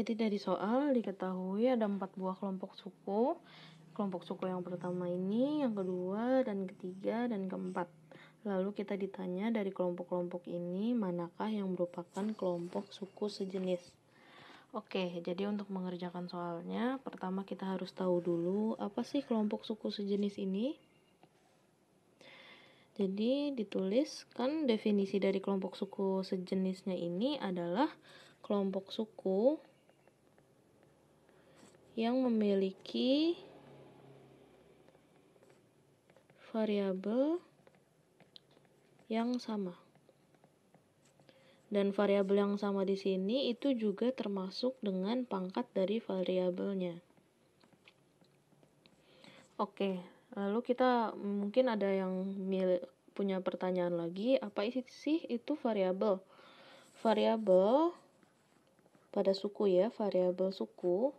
jadi dari soal diketahui ada empat buah kelompok suku. Kelompok suku yang pertama ini, yang kedua, dan ketiga, dan keempat. Lalu kita ditanya dari kelompok-kelompok ini manakah yang merupakan kelompok suku sejenis. Oke, jadi untuk mengerjakan soalnya, pertama kita harus tahu dulu apa sih kelompok suku sejenis ini. Jadi dituliskan definisi dari kelompok suku sejenisnya ini adalah kelompok suku yang memiliki variabel yang sama. Dan variabel yang sama di sini itu juga termasuk dengan pangkat dari variabelnya. Oke, lalu kita mungkin ada yang punya pertanyaan lagi, apa isi sih itu variabel? Variabel pada suku ya, variabel suku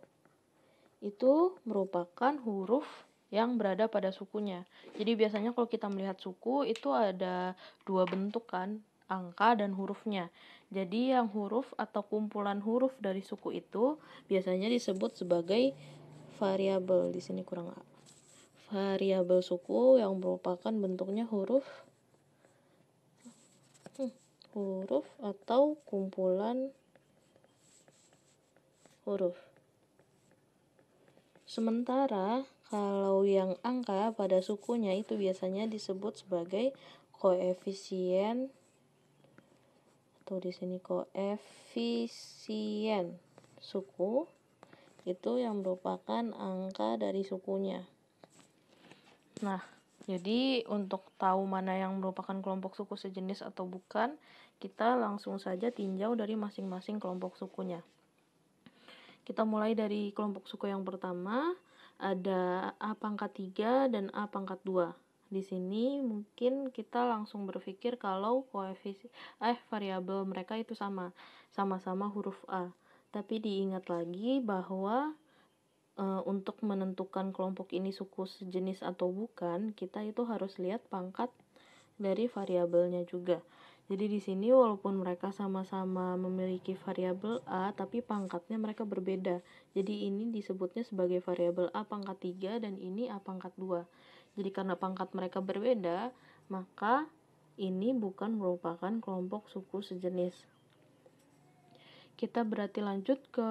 itu merupakan huruf yang berada pada sukunya. Jadi biasanya kalau kita melihat suku itu ada dua bentuk kan, angka dan hurufnya. Jadi yang huruf atau kumpulan huruf dari suku itu biasanya disebut sebagai variabel. Di sini kurang variabel suku yang merupakan bentuknya huruf hmm, huruf atau kumpulan huruf. Sementara kalau yang angka pada sukunya itu biasanya disebut sebagai koefisien atau di sini koefisien suku itu yang merupakan angka dari sukunya. Nah, jadi untuk tahu mana yang merupakan kelompok suku sejenis atau bukan, kita langsung saja tinjau dari masing-masing kelompok sukunya. Kita mulai dari kelompok suku yang pertama, ada A pangkat 3 dan A pangkat 2. Di sini mungkin kita langsung berpikir kalau koefisien eh variabel mereka itu sama, sama-sama huruf A. Tapi diingat lagi bahwa e, untuk menentukan kelompok ini suku sejenis atau bukan, kita itu harus lihat pangkat dari variabelnya juga. Jadi di sini walaupun mereka sama-sama memiliki variabel A tapi pangkatnya mereka berbeda. Jadi ini disebutnya sebagai variabel A pangkat 3 dan ini A pangkat 2. Jadi karena pangkat mereka berbeda, maka ini bukan merupakan kelompok suku sejenis. Kita berarti lanjut ke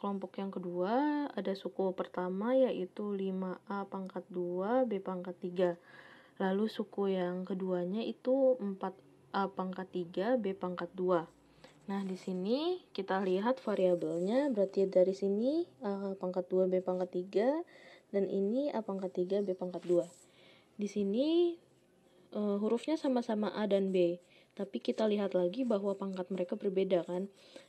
kelompok yang kedua, ada suku pertama yaitu 5A pangkat 2, B pangkat 3. Lalu suku yang keduanya itu A pangkat 3, B pangkat 2. Nah, di sini kita lihat variabelnya, berarti dari sini A pangkat 2, B pangkat 3, dan ini A pangkat 3, B pangkat 2. Di sini uh, hurufnya sama-sama A dan B, tapi kita lihat lagi bahwa pangkat mereka berbeda kan.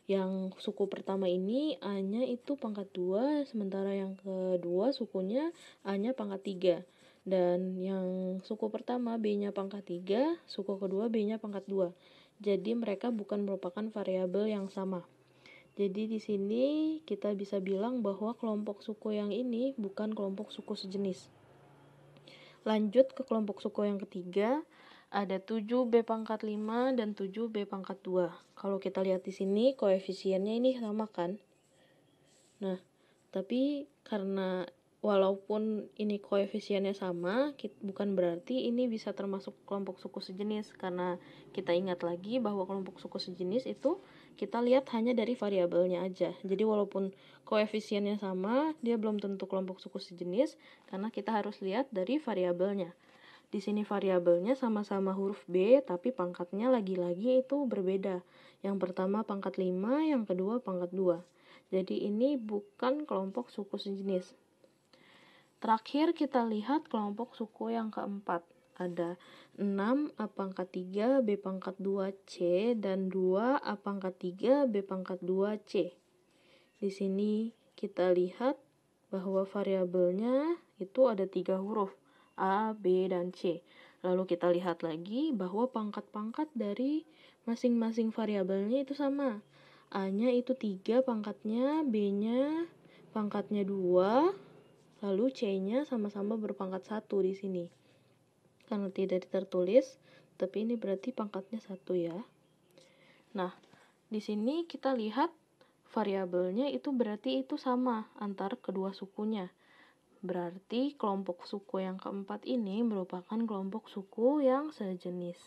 Yang suku pertama ini A-nya itu pangkat 2, sementara yang kedua sukunya A-nya pangkat 3 dan yang suku pertama B-nya pangkat 3, suku kedua B-nya pangkat 2. Jadi mereka bukan merupakan variabel yang sama. Jadi di sini kita bisa bilang bahwa kelompok suku yang ini bukan kelompok suku sejenis. Lanjut ke kelompok suku yang ketiga, ada 7B pangkat 5 dan 7B pangkat 2. Kalau kita lihat di sini koefisiennya ini sama kan? Nah, tapi karena walaupun ini koefisiennya sama bukan berarti ini bisa termasuk kelompok suku sejenis karena kita ingat lagi bahwa kelompok suku sejenis itu kita lihat hanya dari variabelnya aja jadi walaupun koefisiennya sama dia belum tentu kelompok suku sejenis karena kita harus lihat dari variabelnya di sini variabelnya sama-sama huruf B tapi pangkatnya lagi-lagi itu berbeda yang pertama pangkat 5 yang kedua pangkat 2 jadi ini bukan kelompok suku sejenis Terakhir kita lihat kelompok suku yang keempat. Ada 6 A pangkat 3 B pangkat 2 C dan 2 A pangkat 3 B pangkat 2 C. Di sini kita lihat bahwa variabelnya itu ada tiga huruf A, B, dan C. Lalu kita lihat lagi bahwa pangkat-pangkat dari masing-masing variabelnya itu sama. A-nya itu 3 pangkatnya, B-nya pangkatnya 2, Lalu C-nya sama-sama berpangkat satu di sini. Karena tidak tertulis, tapi ini berarti pangkatnya satu ya. Nah, di sini kita lihat variabelnya itu berarti itu sama antar kedua sukunya. Berarti kelompok suku yang keempat ini merupakan kelompok suku yang sejenis.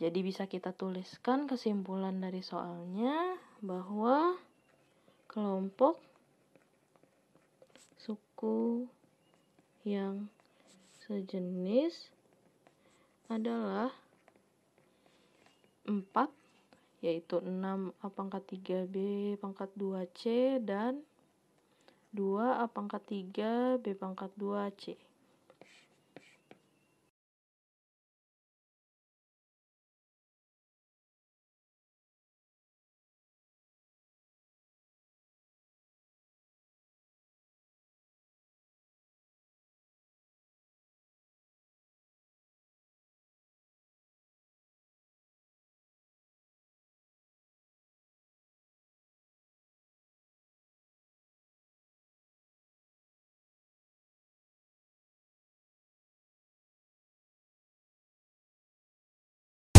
Jadi bisa kita tuliskan kesimpulan dari soalnya bahwa kelompok buku yang sejenis adalah 4 yaitu 6 A pangkat 3B pangkat 2C dan 2 A pangkat 3 B pangkat 2C.